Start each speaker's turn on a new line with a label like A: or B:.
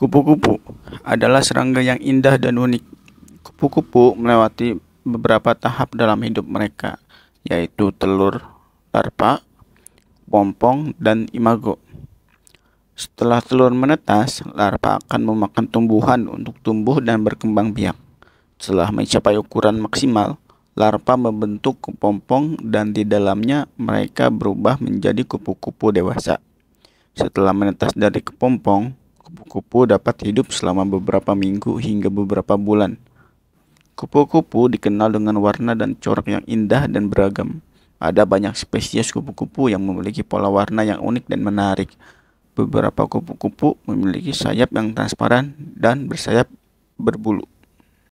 A: Kupu-kupu
B: adalah serangga yang indah dan unik. Kupu-kupu melewati beberapa tahap dalam hidup mereka, yaitu telur, larva, pompong, dan imago. Setelah telur menetas, larva akan memakan tumbuhan untuk tumbuh dan berkembang biak. Setelah mencapai ukuran maksimal, larva membentuk kepompong dan di dalamnya mereka berubah menjadi kupu-kupu dewasa. Setelah menetas dari kepompong, kupu-kupu dapat hidup selama beberapa minggu hingga beberapa bulan. Kupu-kupu dikenal dengan warna dan corak yang indah dan beragam. Ada banyak spesies kupu-kupu yang memiliki pola warna yang unik dan menarik. Beberapa kupu-kupu memiliki sayap yang transparan dan bersayap berbulu.